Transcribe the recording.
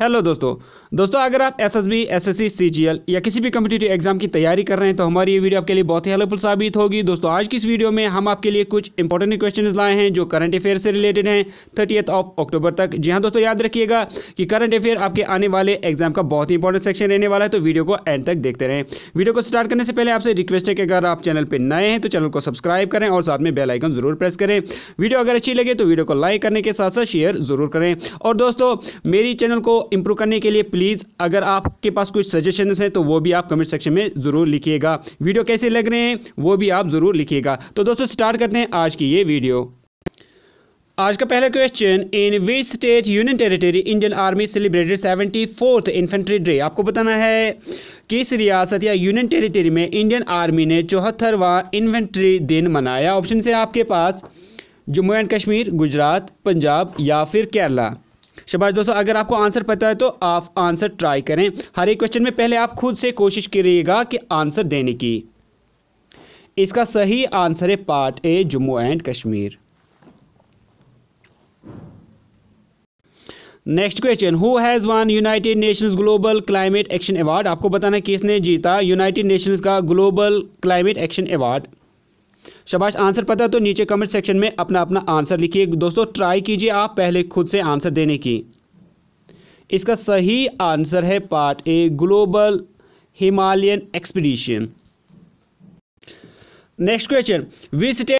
hello दोस्तों दोस्तों अगर आप S S B S S C C G L या किसी भी कम्पिटेटिव एग्जाम की तैयारी कर रहे हैं तो हमारी ये वीडियो आपके लिए बहुत ही हेल्पफुल साबित होगी दोस्तों आज की इस वीडियो में हम आपके लिए कुछ इंपॉर्टेंट क्वेश्चन लाए हैं जो करंट अफेयर से रिलेटेड हैं थर्टीथ ऑफ अक्टूबर तक जी हाँ दोस्तों याद रखिएगा कि करंट अफेयर आपके आने वाले एग्जाम का बहुत ही इंपॉर्टेंट सेक्शन रहने वाला है तो वीडियो को एंड तक देखते रहें वीडियो को स्टार्ट करने से पहले आपसे रिक्वेस्ट है कि अगर आप चैनल पर नए हैं तो चैनल को सब्सक्राइब करें और साथ में बेलाइकन जरूर प्रेस करें वीडियो अगर अच्छी लगे तो वीडियो को लाइक करने के साथ साथ शेयर जरूर करें और दोस्तों मेरी चैनल को इम्प्रूव करने के लिए प्लीज़ अगर आपके पास कुछ सजेशन हैं तो वो भी आप कमेंट सेक्शन में ज़रूर लिखिएगा वीडियो कैसे लग रहे हैं वो भी आप ज़रूर लिखिएगा तो दोस्तों स्टार्ट करते हैं आज की ये वीडियो आज का पहला question in which state union territory Indian army celebrated seventy fourth infantry day आपको बताना है किस रियासत या यूनियन टेरिटरी में इंडियन आर्मी ने चौहत्तरवा इन्फेंट्री दिन मनाया ऑप्शन से आपके पास जम्मू एंड कश्मीर गुजरात पंजाब या फिर केरला शबाश दोस्तों अगर आपको आंसर पता है तो आप आंसर ट्राई करें हर एक क्वेश्चन में पहले आप खुद से कोशिश करिएगा कि आंसर देने की इसका सही आंसर है part A Jammu and Kashmir next question who has won United Nations global climate action award आपको बताना किसने जीता यूनाइटेड नेशंस का ग्लोबल क्लाइमेट एक्शन अवार्ड शबाश आंसर पता तो नीचे कमेंट सेक्शन में अपना अपना आंसर लिखिए दोस्तों ट्राई कीजिए आप पहले खुद से आंसर देने की इसका सही आंसर है part A global Himalayan expedition next question which state